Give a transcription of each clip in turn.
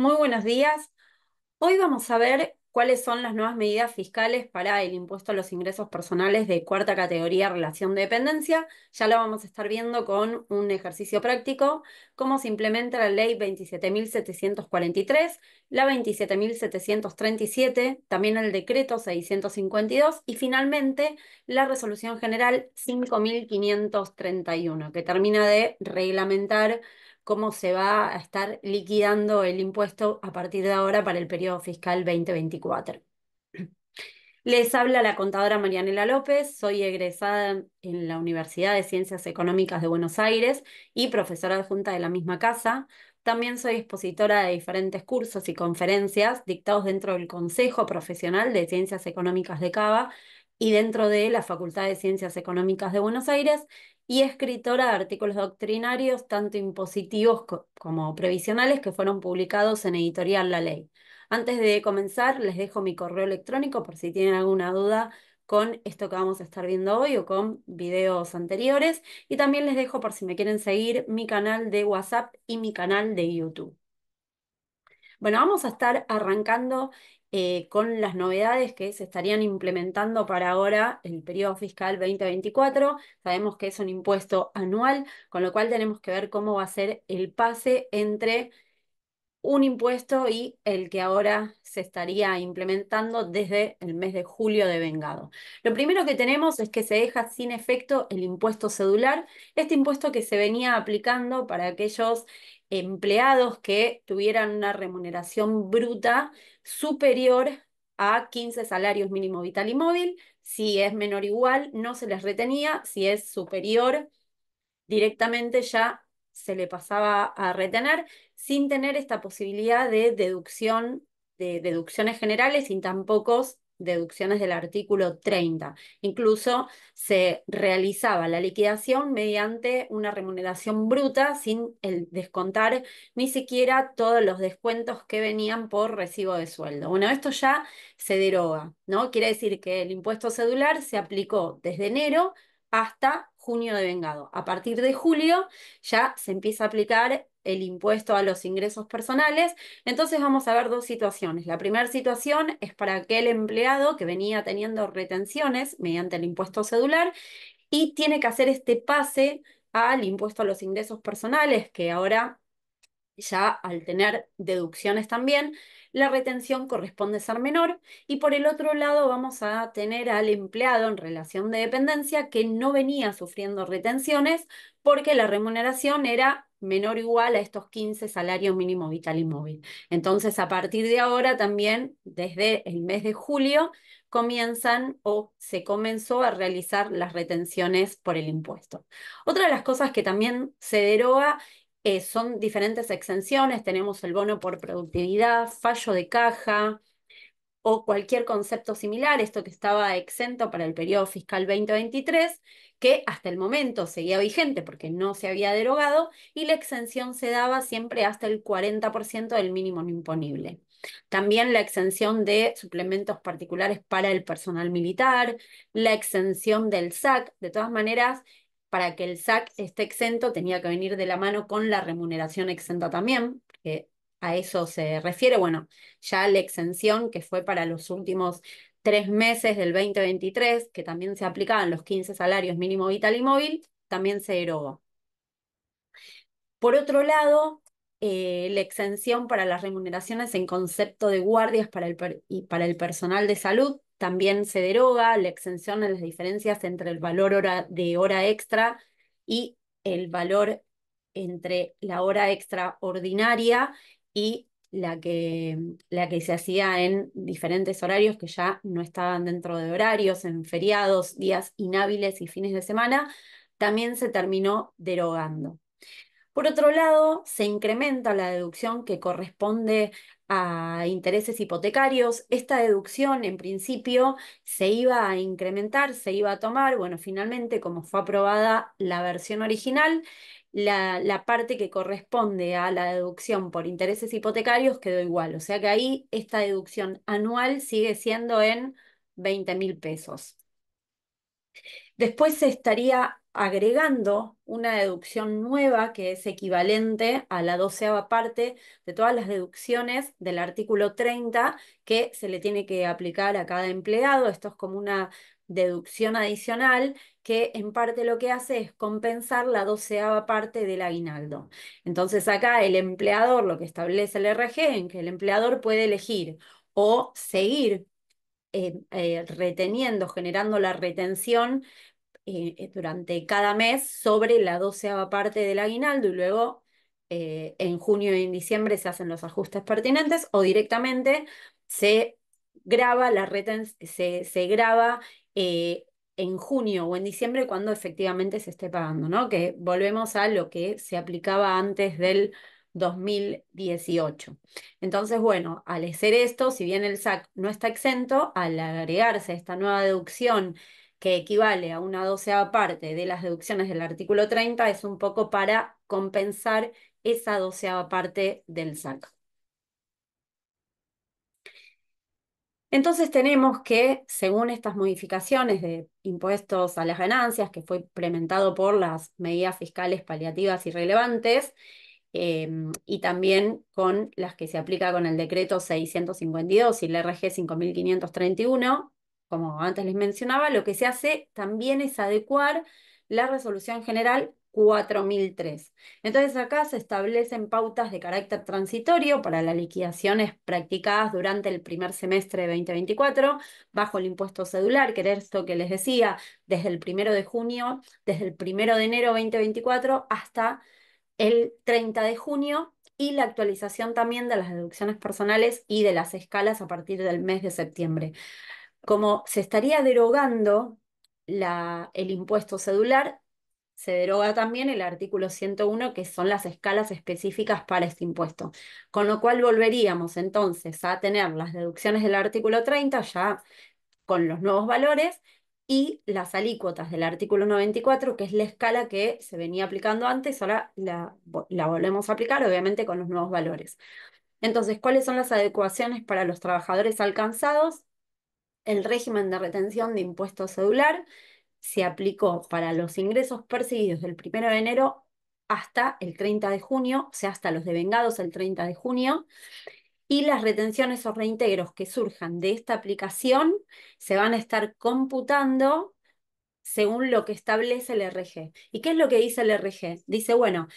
Muy buenos días. Hoy vamos a ver cuáles son las nuevas medidas fiscales para el impuesto a los ingresos personales de cuarta categoría relación de dependencia. Ya lo vamos a estar viendo con un ejercicio práctico, cómo se implementa la ley 27.743, la 27.737, también el decreto 652 y finalmente la resolución general 5.531, que termina de reglamentar cómo se va a estar liquidando el impuesto a partir de ahora para el periodo fiscal 2024. Les habla la contadora Marianela López, soy egresada en la Universidad de Ciencias Económicas de Buenos Aires y profesora adjunta de la misma casa. También soy expositora de diferentes cursos y conferencias dictados dentro del Consejo Profesional de Ciencias Económicas de Cava y dentro de la Facultad de Ciencias Económicas de Buenos Aires y escritora de artículos doctrinarios, tanto impositivos como previsionales, que fueron publicados en Editorial La Ley. Antes de comenzar, les dejo mi correo electrónico por si tienen alguna duda con esto que vamos a estar viendo hoy o con videos anteriores. Y también les dejo, por si me quieren seguir, mi canal de WhatsApp y mi canal de YouTube. Bueno, vamos a estar arrancando eh, con las novedades que se estarían implementando para ahora el periodo fiscal 2024. Sabemos que es un impuesto anual, con lo cual tenemos que ver cómo va a ser el pase entre un impuesto y el que ahora se estaría implementando desde el mes de julio de vengado. Lo primero que tenemos es que se deja sin efecto el impuesto cedular, este impuesto que se venía aplicando para aquellos empleados que tuvieran una remuneración bruta superior a 15 salarios mínimo vital y móvil. Si es menor o igual, no se les retenía. Si es superior, directamente ya se le pasaba a retener sin tener esta posibilidad de deducción, de deducciones generales, sin tampoco deducciones del artículo 30. Incluso se realizaba la liquidación mediante una remuneración bruta sin el descontar ni siquiera todos los descuentos que venían por recibo de sueldo. Bueno, esto ya se deroga, ¿no? Quiere decir que el impuesto cedular se aplicó desde enero hasta junio de vengado. A partir de julio ya se empieza a aplicar el impuesto a los ingresos personales. Entonces vamos a ver dos situaciones. La primera situación es para aquel empleado que venía teniendo retenciones mediante el impuesto cedular y tiene que hacer este pase al impuesto a los ingresos personales, que ahora ya al tener deducciones también, la retención corresponde ser menor y por el otro lado vamos a tener al empleado en relación de dependencia que no venía sufriendo retenciones porque la remuneración era menor o igual a estos 15 salarios mínimo vital y móvil. Entonces, a partir de ahora también, desde el mes de julio, comienzan o se comenzó a realizar las retenciones por el impuesto. Otra de las cosas que también se deroga eh, son diferentes exenciones. Tenemos el bono por productividad, fallo de caja, o cualquier concepto similar, esto que estaba exento para el periodo fiscal 2023, que hasta el momento seguía vigente porque no se había derogado y la exención se daba siempre hasta el 40% del mínimo imponible. También la exención de suplementos particulares para el personal militar, la exención del SAC, de todas maneras, para que el SAC esté exento tenía que venir de la mano con la remuneración exenta también, que a eso se refiere, bueno, ya la exención que fue para los últimos tres meses del 2023, que también se aplicaban los 15 salarios mínimo vital y móvil, también se derogó. Por otro lado, eh, la exención para las remuneraciones en concepto de guardias para el y para el personal de salud también se deroga, la exención de las diferencias entre el valor hora de hora extra y el valor entre la hora extra ordinaria y la que, se hacía en diferentes horarios que ya no estaban dentro de horarios, en feriados, días inhábiles y fines de semana, también se terminó derogando. Por otro lado, se incrementa la deducción que corresponde a intereses hipotecarios. Esta deducción, en principio, se iba a incrementar, se iba a tomar. Bueno, finalmente, como fue aprobada la versión original, la, parte que corresponde a la deducción por intereses hipotecarios quedó igual. O sea que ahí esta deducción anual sigue siendo en 20.000 mil pesos. Después se estaría agregando una deducción nueva que es equivalente a la doceava parte de todas las deducciones del artículo 30 que se le tiene que aplicar a cada empleado. Esto es como una deducción adicional que en parte lo que hace es compensar la doceava parte del aguinaldo. Entonces acá el empleador, lo que establece el RG, en que el empleador puede elegir o seguir eh, eh, reteniendo, generando la retención eh, durante cada mes sobre la doceava parte del aguinaldo y luego en junio y en diciembre se hacen los ajustes pertinentes o directamente se graba la retención, se, graba en junio o en diciembre cuando efectivamente se esté pagando, ¿no? Que volvemos a lo que se aplicaba antes del 2018. Entonces, bueno, al hacer esto, si bien el SAC no está exento, al agregarse esta nueva deducción que equivale a una doceava parte de las deducciones del artículo 30, es un poco para compensar esa doceava parte del SAC. Entonces tenemos que, según estas modificaciones de impuestos a las ganancias, que fue implementado por las medidas fiscales paliativas y relevantes, em, y también con las que se aplica con el decreto 652 y el RG 5531, como antes les mencionaba, lo que se hace también es adecuar la resolución general 4003. Entonces acá se establecen pautas de carácter transitorio para las liquidaciones practicadas durante el primer semestre de 2024 bajo el impuesto cedular, que era esto que les decía, desde el primero de junio, desde el primero de enero 2024 hasta el 30 de junio y la actualización también de las deducciones personales y de las escalas a partir del mes de septiembre. Como se estaría derogando la, el impuesto cedular, se deroga también el artículo 101, que son las escalas específicas para este impuesto. Con lo cual volveríamos entonces a tener las deducciones del artículo 30 ya con los nuevos valores y las alícuotas del artículo 94, que es la escala que se venía aplicando antes, ahora la, la volvemos a aplicar, obviamente con los nuevos valores. Entonces, ¿cuáles son las adecuaciones para los trabajadores alcanzados? El régimen de retención de impuesto cedular, se aplicó para los ingresos perseguidos del 1 de enero hasta el 30 de junio, o sea, hasta los devengados el 30 de junio, y las retenciones o reintegros que surjan de esta aplicación se van a estar computando según lo que establece el RG. ¿Y qué es lo que dice el RG? Dice, bueno,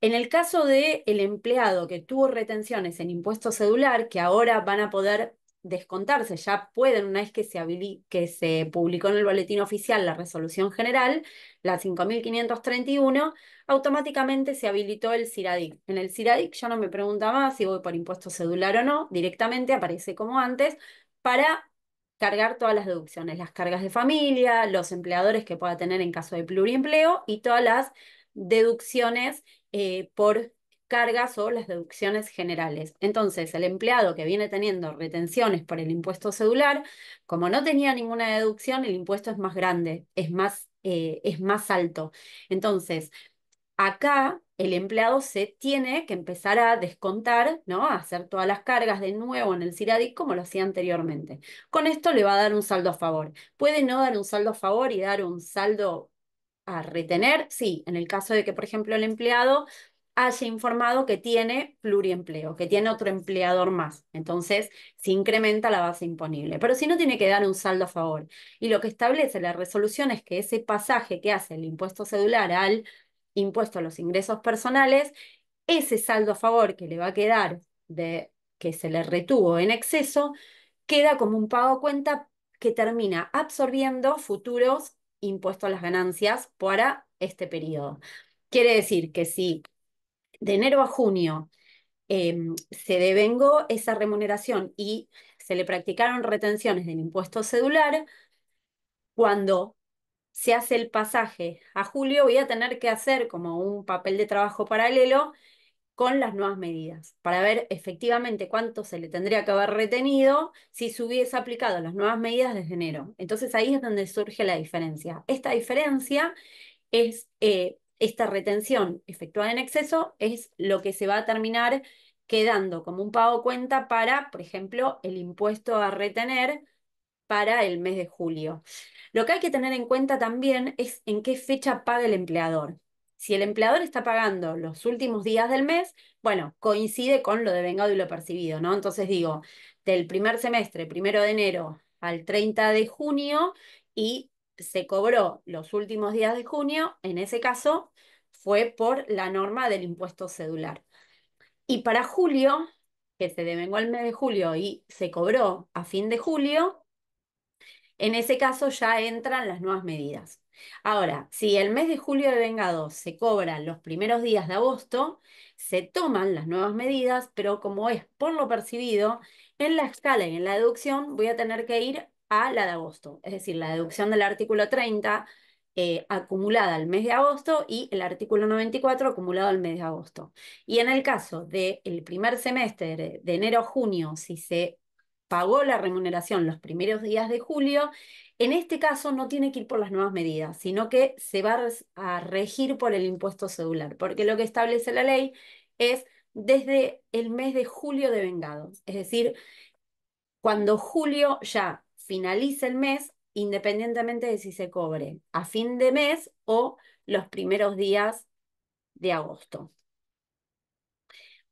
en el caso del el empleado que tuvo retenciones en impuesto cedular, que ahora van a poder descontarse. Ya pueden, una vez que se, que se publicó en el boletín oficial la resolución general, la 5.531, automáticamente se habilitó el CIRADIC. En el CIRADIC ya no me pregunta más si voy por impuesto cedular o no, directamente aparece como antes para cargar todas las deducciones, las cargas de familia, los empleadores que pueda tener en caso de pluriempleo y todas las deducciones eh, por cargas o las deducciones generales. Entonces, el empleado que viene teniendo retenciones por el impuesto cedular, como no tenía ninguna deducción, el impuesto es más grande, es más, eh, es más alto. Entonces, acá el empleado se tiene que empezar a descontar, ¿no? A hacer todas las cargas de nuevo en el CIRADIC como lo hacía anteriormente. Con esto le va a dar un saldo a favor. Puede no dar un saldo a favor y dar un saldo a retener, sí, en el caso de que, por ejemplo, el empleado haya informado que tiene pluriempleo, que tiene otro empleador más. Entonces, se incrementa la base imponible. Pero si no, tiene que dar un saldo a favor. Y lo que establece la resolución es que ese pasaje que hace el impuesto cedular al impuesto a los ingresos personales, ese saldo a favor que le va a quedar de que se le retuvo en exceso, queda como un pago a cuenta que termina absorbiendo futuros impuestos a las ganancias para este periodo. Quiere decir que si de enero a junio em, se devengó esa remuneración y se le practicaron retenciones del impuesto cedular, cuando se hace el pasaje a julio voy a tener que hacer como un papel de trabajo paralelo con las nuevas medidas, para ver efectivamente cuánto se le tendría que haber retenido si se hubiese aplicado las nuevas medidas desde enero. Entonces ahí es donde surge la diferencia. Esta diferencia es eh, esta retención efectuada en exceso es lo que se va a terminar quedando como un pago cuenta para, por ejemplo, el impuesto a retener para el mes de julio. Lo que hay que tener en cuenta también es en qué fecha paga el empleador. Si el empleador está pagando los últimos días del mes, bueno, coincide con lo de devengado y lo percibido, ¿no? Entonces digo, del primer semestre, primero de enero al 30 de junio, y se cobró los últimos días de junio, en ese caso fue por la norma del impuesto cedular. Y para julio, que se devengó el mes de julio y se cobró a fin de julio, en ese caso ya entran las nuevas medidas. Ahora, si el mes de julio de vengado se cobran los primeros días de agosto, se toman las nuevas medidas, pero como es por lo percibido, en la escala y en la deducción voy a tener que ir a la de agosto, es decir, la deducción del artículo 30 eh, acumulada al mes de agosto y el artículo 94 acumulado al mes de agosto. Y en el caso del primer semestre de enero a junio, si se pagó la remuneración los primeros días de julio, en este caso no tiene que ir por las nuevas medidas, sino que se va a regir por el impuesto celular, porque lo que establece la ley es desde el mes de julio de vengados, es decir, cuando julio ya finalice el mes independientemente de si se cobre a fin de mes o los primeros días de agosto.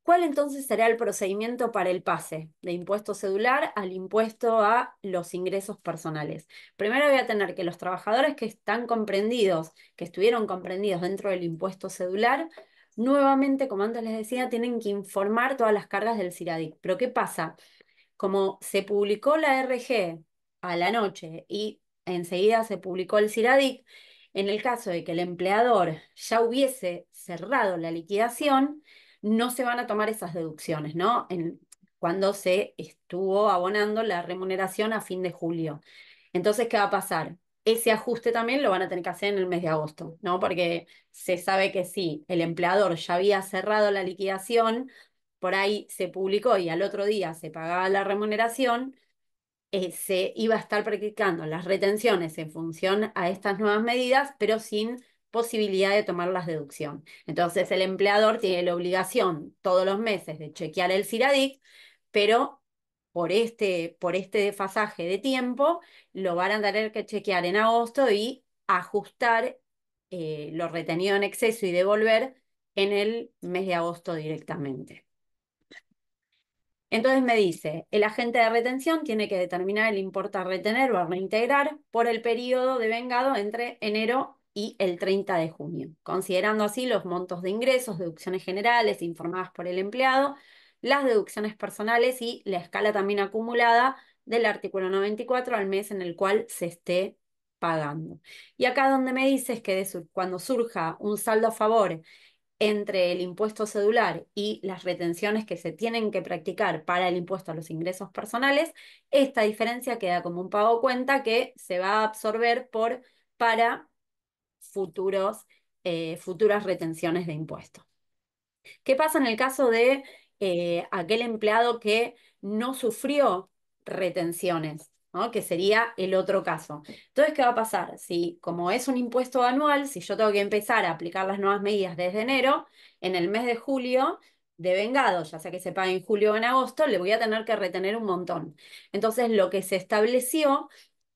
¿Cuál entonces será el procedimiento para el pase de impuesto cedular al impuesto a los ingresos personales? Primero voy a tener que los trabajadores que están comprendidos, que estuvieron comprendidos dentro del impuesto cedular, nuevamente, como antes les decía, tienen que informar todas las cargas del CIRADIC. Pero ¿qué pasa? Como se publicó la RG a la noche y enseguida se publicó el CIRADIC, en el caso de que el empleador ya hubiese cerrado la liquidación, no se van a tomar esas deducciones, ¿no? En, cuando se estuvo abonando la remuneración a fin de julio. Entonces, ¿qué va a pasar? Ese ajuste también lo van a tener que hacer en el mes de agosto, ¿no? Porque se sabe que sí, el empleador ya había cerrado la liquidación, por ahí se publicó y al otro día se pagaba la remuneración, eh, se iba a estar practicando las retenciones en función a estas nuevas medidas, pero sin posibilidad de tomar las deducción. Entonces, el empleador tiene la obligación todos los meses de chequear el CIRADIC, pero por este, por este desfasaje de tiempo, lo van a tener que chequear en agosto y ajustar eh, lo retenido en exceso y devolver en el mes de agosto directamente. Entonces me dice, el agente de retención tiene que determinar el importe a retener o a reintegrar por el periodo de vengado entre enero y el 30 de junio, considerando así los montos de ingresos, deducciones generales informadas por el empleado, las deducciones personales y la escala también acumulada del artículo 94 al mes en el cual se esté pagando. Y acá donde me es que cuando surja un saldo a favor entre el impuesto cedular y las retenciones que se tienen que practicar para el impuesto a los ingresos personales, esta diferencia queda como un pago cuenta que se va a absorber por, para futuros, eh, futuras retenciones de impuestos. ¿Qué pasa en el caso de eh, aquel empleado que no sufrió retenciones que sería el otro caso. Entonces, ¿qué va a pasar? Si como es un impuesto anual, si yo tengo que empezar a aplicar las nuevas medidas desde enero, en el mes de julio, de vengado, ya sea que se pague en julio o en agosto, le voy a tener que retener un montón. Entonces, lo que se estableció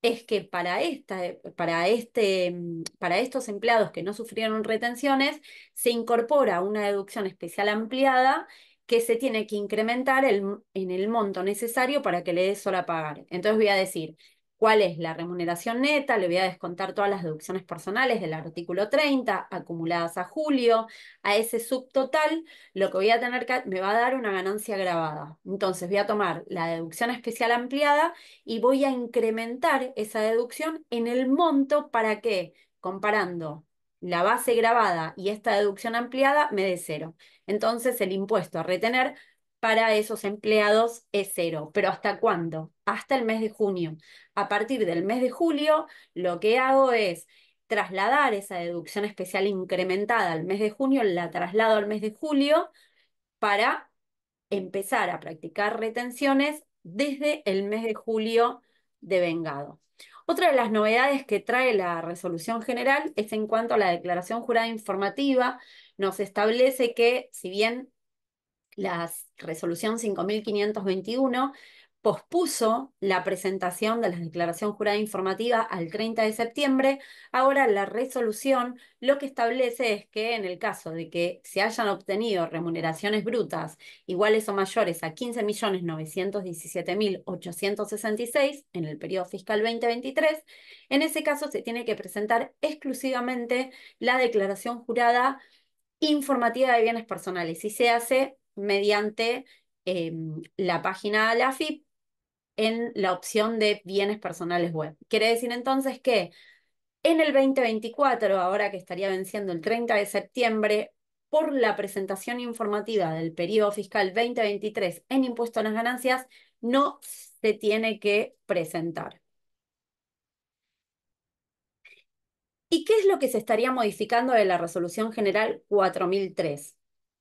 es que para, esta, para, este, para estos empleados que no sufrieron retenciones, se incorpora una deducción especial ampliada que se tiene que incrementar el, en el monto necesario para que le dé sola pagar. Entonces voy a decir cuál es la remuneración neta, le voy a descontar todas las deducciones personales del artículo 30 acumuladas a julio, a ese subtotal, lo que voy a tener que, me va a dar una ganancia grabada. Entonces voy a tomar la deducción especial ampliada y voy a incrementar esa deducción en el monto para que, comparando la base grabada y esta deducción ampliada me dé cero. Entonces el impuesto a retener para esos empleados es cero. ¿Pero hasta cuándo? Hasta el mes de junio. A partir del mes de julio, lo que hago es trasladar esa deducción especial incrementada al mes de junio, la traslado al mes de julio para empezar a practicar retenciones desde el mes de julio de vengado. Otra de las novedades que trae la resolución general es en cuanto a la declaración jurada informativa. Nos establece que, si bien la resolución 5521 pospuso la presentación de la declaración jurada informativa al 30 de septiembre. Ahora la resolución lo que establece es que en el caso de que se hayan obtenido remuneraciones brutas iguales o mayores a 15.917.866 en el periodo fiscal 2023, en ese caso se tiene que presentar exclusivamente la declaración jurada informativa de bienes personales y se hace mediante em, la página de la AFIP en la opción de bienes personales web. Quiere decir entonces que en el 2024, ahora que estaría venciendo el 30 de septiembre, por la presentación informativa del periodo fiscal 2023 en impuesto a las ganancias, no se tiene que presentar. ¿Y qué es lo que se estaría modificando de la Resolución General 4003?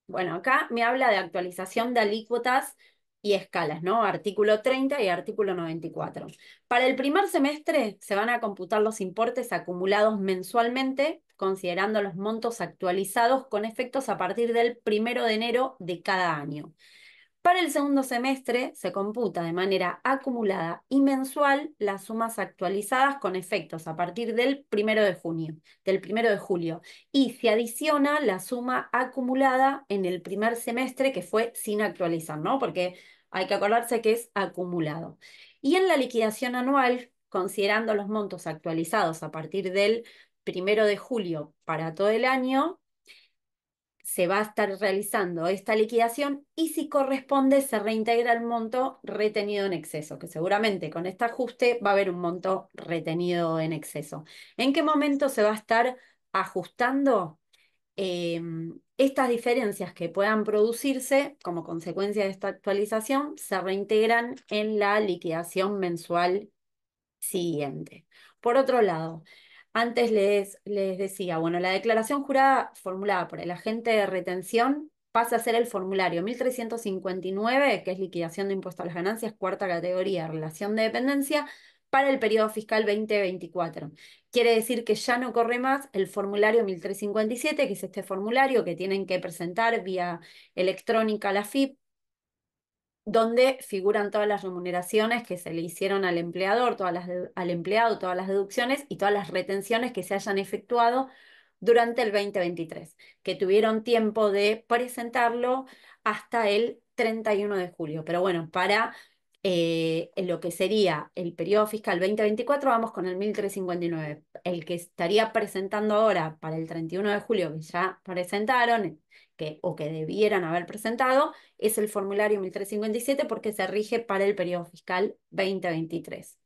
Bueno, acá me habla de actualización de alícuotas y escalas, ¿no? Artículo 30 y artículo 94. Para el primer semestre se van a computar los importes acumulados mensualmente, considerando los montos actualizados con efectos a partir del primero de enero de cada año. Para el segundo semestre se computa de manera acumulada y mensual las sumas actualizadas con efectos a partir del primero de junio, del primero de julio, y se adiciona la suma acumulada en el primer semestre que fue sin actualizar, ¿no? Porque hay que acordarse que es acumulado. Y en la liquidación anual, considerando los montos actualizados a partir del primero de julio para todo el año, se va a estar realizando esta liquidación y si corresponde se reintegra el monto retenido en exceso, que seguramente con este ajuste va a haber un monto retenido en exceso. ¿En qué momento se va a estar ajustando em, estas diferencias que puedan producirse como consecuencia de esta actualización? Se reintegran en la liquidación mensual siguiente. Por otro lado, antes les, les decía, bueno, la declaración jurada formulada por el agente de retención pasa a ser el formulario 1359, que es liquidación de impuestos a las ganancias, cuarta categoría, relación de dependencia, para el periodo fiscal 2024. Quiere decir que ya no corre más el formulario 1357, que es este formulario que tienen que presentar vía electrónica a la FIP donde figuran todas las remuneraciones que se le hicieron al empleador, todas las al empleado, todas las deducciones y todas las retenciones que se hayan efectuado durante el 2023, que tuvieron tiempo de presentarlo hasta el 31 de julio. Pero bueno, para eh, en lo que sería el periodo fiscal 2024, vamos con el 1359. El que estaría presentando ahora para el 31 de julio, que ya presentaron que, o que debieran haber presentado, es el formulario 1357 porque se rige para el periodo fiscal 2023.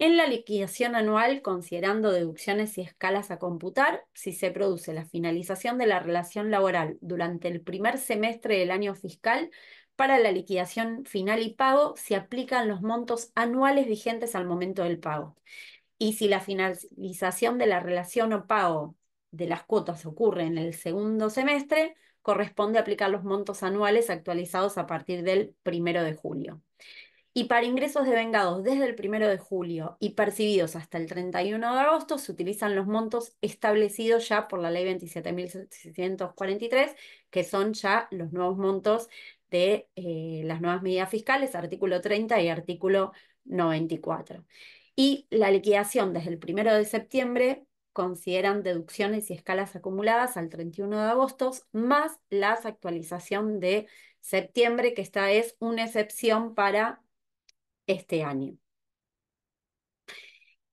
En la liquidación anual, considerando deducciones y escalas a computar, si se produce la finalización de la relación laboral durante el primer semestre del año fiscal, para la liquidación final y pago se aplican los montos anuales vigentes al momento del pago. Y si la finalización de la relación o pago de las cuotas ocurre en el segundo semestre, corresponde aplicar los montos anuales actualizados a partir del primero de julio. Y para ingresos devengados desde el primero de julio y percibidos hasta el 31 de agosto, se utilizan los montos establecidos ya por la ley 27.643, que son ya los nuevos montos de eh, las nuevas medidas fiscales, artículo 30 y artículo 94. Y la liquidación desde el 1 de septiembre consideran deducciones y escalas acumuladas al 31 de agosto, más la actualización de septiembre, que esta es una excepción para este año.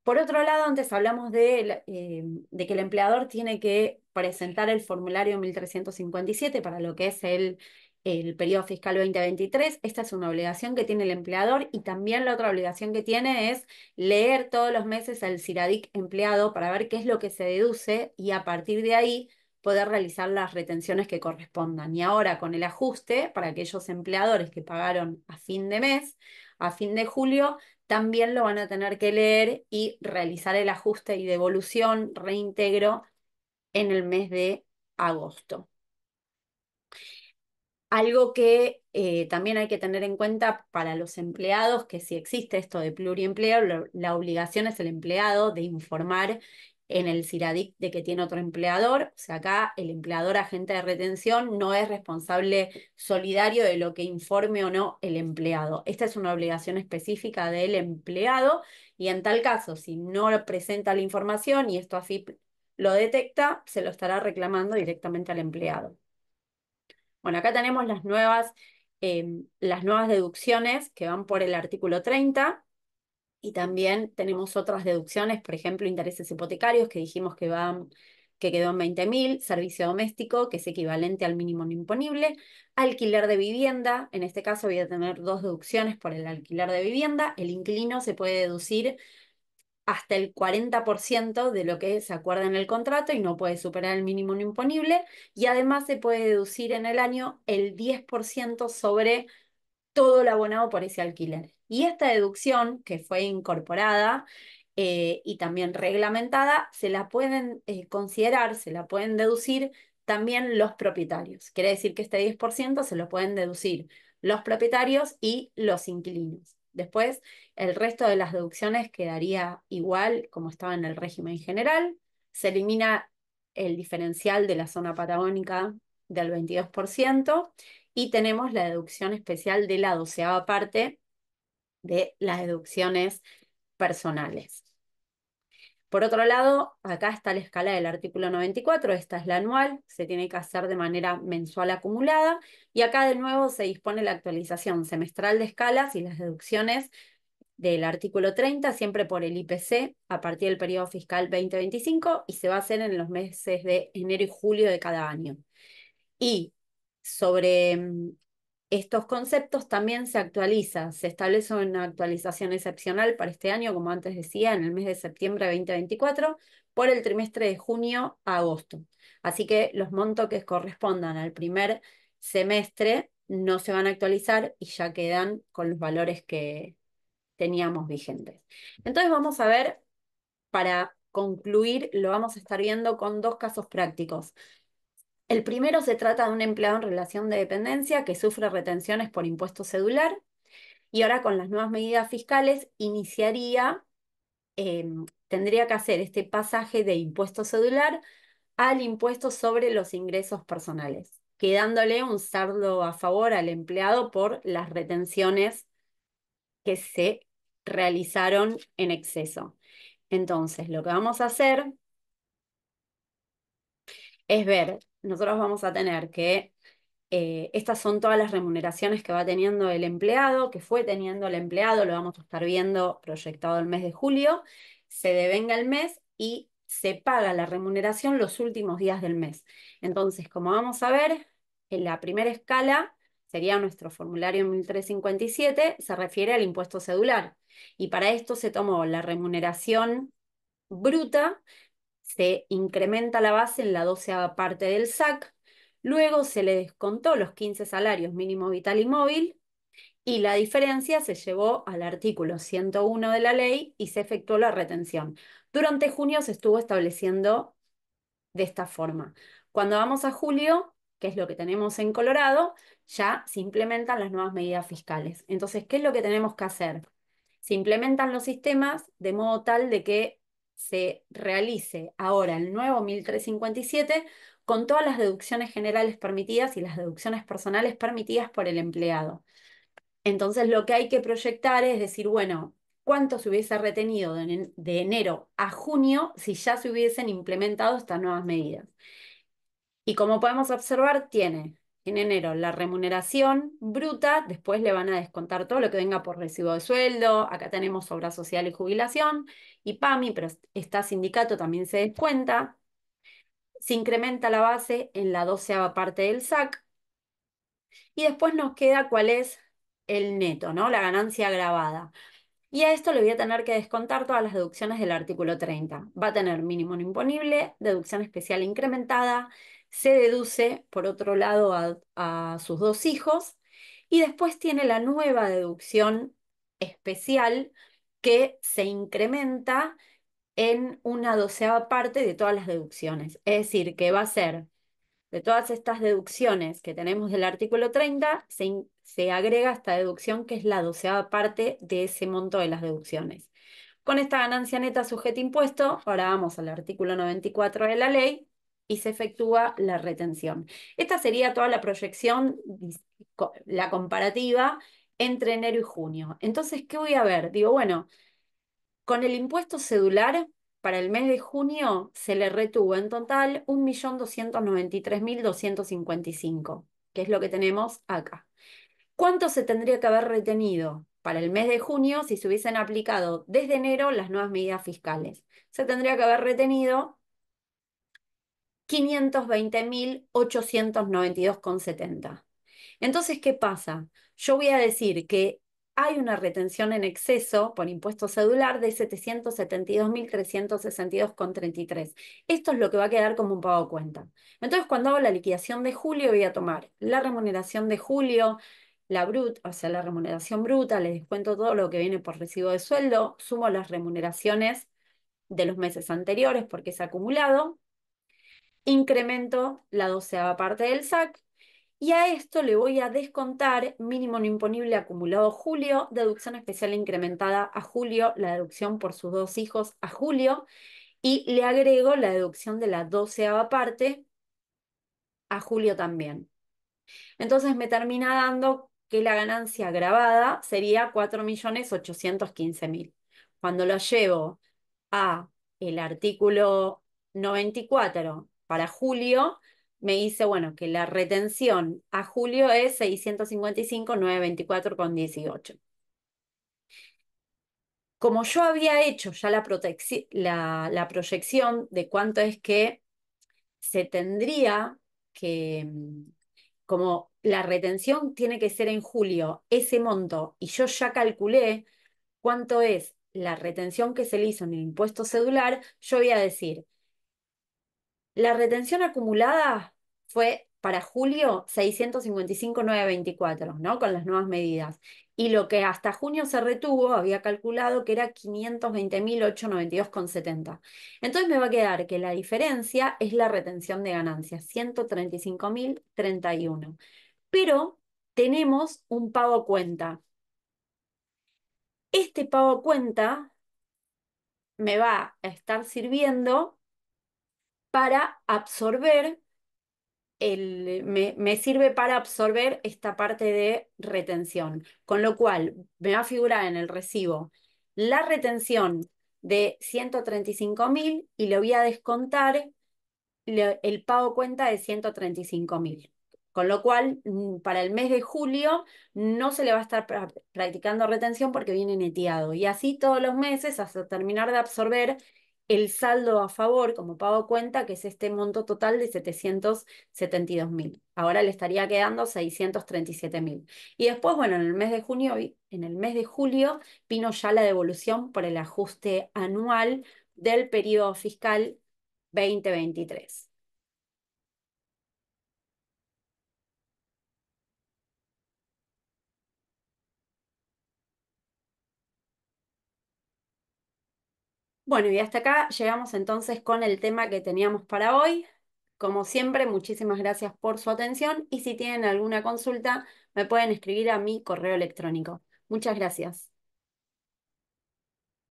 Por otro lado, antes hablamos de, eh, de, que el empleador tiene que presentar el formulario 1357 para lo que es el el periodo fiscal 2023. Esta es una obligación que tiene el empleador y también la otra obligación que tiene es leer todos los meses el CIRADIC empleado para ver qué es lo que se deduce y a partir de ahí poder realizar las retenciones que correspondan. Y ahora con el ajuste para aquellos empleadores que pagaron a fin de mes, a fin de julio, también lo van a tener que leer y realizar el ajuste y devolución, reintegro en el mes de agosto. Algo que eh, también hay que tener en cuenta para los empleados, que si existe esto de pluriempleo, la obligación es el empleado de informar en el CIRADIC de que tiene otro empleador. O sea, acá el empleador agente de retención no es responsable solidario de lo que informe o no el empleado. Esta es una obligación específica del empleado y en tal caso, si no presenta la información y esto así lo detecta, se lo estará reclamando directamente al empleado. Bueno, acá tenemos las nuevas, em, las nuevas deducciones que van por el artículo 30 y también tenemos otras deducciones, por ejemplo, intereses hipotecarios que dijimos que van que quedó en 20.000, servicio doméstico, que es equivalente al mínimo no imponible, alquiler de vivienda, en este caso voy a tener dos deducciones por el alquiler de vivienda, el inclino se puede deducir hasta el 40% de lo que se acuerda en el contrato y no puede superar el mínimo no imponible. Y además se puede deducir en el año el 10% sobre todo el abonado por ese alquiler. Y esta deducción que fue incorporada eh, y también reglamentada, se la pueden eh, considerar, se la pueden deducir también los propietarios. Quiere decir que este 10% se lo pueden deducir los propietarios y los inquilinos. Después, el resto de las deducciones quedaría igual como estaba en el régimen general. Se elimina el diferencial de la zona patagónica del 22% y tenemos la deducción especial de la doceava parte de las deducciones personales. Por otro lado, acá está la escala del artículo 94, esta es la anual, se tiene que hacer de manera mensual acumulada, y acá de nuevo se dispone la actualización semestral de escalas y las deducciones del artículo 30, siempre por el IPC, a partir del periodo fiscal 2025, y se va a hacer en los meses de enero y julio de cada año. Y sobre mm, estos conceptos también se actualizan, se establece una actualización excepcional para este año, como antes decía, en el mes de septiembre de 2024, por el trimestre de junio a agosto. Así que los montos que correspondan al primer semestre no se van a actualizar y ya quedan con los valores que teníamos vigentes. Entonces vamos a ver, para concluir, lo vamos a estar viendo con dos casos prácticos. El primero se trata de un empleado en relación de dependencia que sufre retenciones por impuesto cedular y ahora con las nuevas medidas fiscales iniciaría, em, tendría que hacer este pasaje de impuesto cedular al impuesto sobre los ingresos personales, quedándole un saldo a favor al empleado por las retenciones que se realizaron en exceso. Entonces, lo que vamos a hacer es ver nosotros vamos a tener que eh, estas son todas las remuneraciones que va teniendo el empleado, que fue teniendo el empleado, lo vamos a estar viendo proyectado el mes de julio, se devenga el mes y se paga la remuneración los últimos días del mes. Entonces, como vamos a ver, en la primera escala sería nuestro formulario 1357, se refiere al impuesto cedular. Y para esto se tomó la remuneración bruta se incrementa la base en la doceava parte del SAC, luego se le descontó los 15 salarios mínimo vital y móvil y la diferencia se llevó al artículo 101 de la ley y se efectuó la retención. Durante junio se estuvo estableciendo de esta forma. Cuando vamos a julio, que es lo que tenemos en Colorado, ya se implementan las nuevas medidas fiscales. Entonces, ¿qué es lo que tenemos que hacer? Se implementan los sistemas de modo tal de que se realice ahora el nuevo 1357 con todas las deducciones generales permitidas y las deducciones personales permitidas por el empleado. Entonces lo que hay que proyectar es decir, bueno, ¿cuánto se hubiese retenido de, enero a junio si ya se hubiesen implementado estas nuevas medidas? Y como podemos observar, tiene en enero la remuneración bruta, después le van a descontar todo lo que venga por recibo de sueldo, acá tenemos obra social y jubilación, y PAMI, pero está sindicato también se descuenta, se incrementa la base en la doceava parte del SAC, y después nos queda cuál es el neto, ¿no? la ganancia grabada. Y a esto le voy a tener que descontar todas las deducciones del artículo 30. Va a tener mínimo no imponible, deducción especial incrementada, se deduce, por otro lado, a, sus dos hijos, y después tiene la nueva deducción especial que se incrementa en una doceava parte de todas las deducciones. Es decir, que va a ser de todas estas deducciones que tenemos del artículo 30, se, agrega esta deducción que es la doceava parte de ese monto de las deducciones. Con esta ganancia neta sujeta impuesto, ahora vamos al artículo 94 de la ley, y se efectúa la retención. Esta sería toda la proyección, la comparativa entre enero y junio. Entonces, ¿qué voy a ver? Digo, bueno, con el impuesto cedular para el mes de junio se le retuvo en total 1.293.255, que es lo que tenemos acá. ¿Cuánto se tendría que haber retenido para el mes de junio si se hubiesen aplicado desde enero las nuevas medidas fiscales? Se tendría que haber retenido 520.892,70. Entonces, ¿qué pasa? Yo voy a decir que hay una retención en exceso por impuesto cedular de 772.362,33. Esto es lo que va a quedar como un pago de cuenta. Entonces, cuando hago la liquidación de julio, voy a tomar la remuneración de julio, la brut, o sea, la remuneración bruta, le descuento todo lo que viene por recibo de sueldo, sumo las remuneraciones de los meses anteriores porque se ha acumulado incremento la doceava parte del SAC y a esto le voy a descontar mínimo no imponible acumulado julio, deducción especial incrementada a julio, la deducción por sus dos hijos a julio y le agrego la deducción de la doceava parte a julio también. Entonces me termina dando que la ganancia grabada sería 4.815.000. Cuando lo llevo a el artículo 94 para julio, me dice, bueno, que la retención a julio es 655.924,18. Como yo había hecho ya la, proyección de cuánto es que se tendría que, mm, como la retención tiene que ser en julio, ese monto, y yo ya calculé cuánto es la retención que se le hizo en el impuesto cedular, yo voy a decir, la retención acumulada fue para julio 655.924, ¿no? Con las nuevas medidas. Y lo que hasta junio se retuvo, había calculado que era 520.892,70. Entonces me va a quedar que la diferencia es la retención de ganancias, 135.031. Pero tenemos un pago cuenta. Este pago cuenta me va a estar sirviendo para absorber, el, me, sirve para absorber esta parte de retención, con lo cual me va a figurar en el recibo la retención de 135.000 mil y le voy a descontar el pago cuenta de 135.000. mil. Con lo cual, mm, para el mes de julio no se le va a estar practicando retención porque viene neteado. Y así todos los meses hasta terminar de absorber el saldo a favor como pago cuenta, que es este monto total de 772.000. Ahora le estaría quedando 637.000. mil. Y después, bueno, en el mes de junio, en el mes de julio, vino ya la devolución por el ajuste anual del periodo fiscal 2023. Bueno, y hasta acá llegamos entonces con el tema que teníamos para hoy. Como siempre, muchísimas gracias por su atención y si tienen alguna consulta, me pueden escribir a mi correo electrónico. Muchas gracias.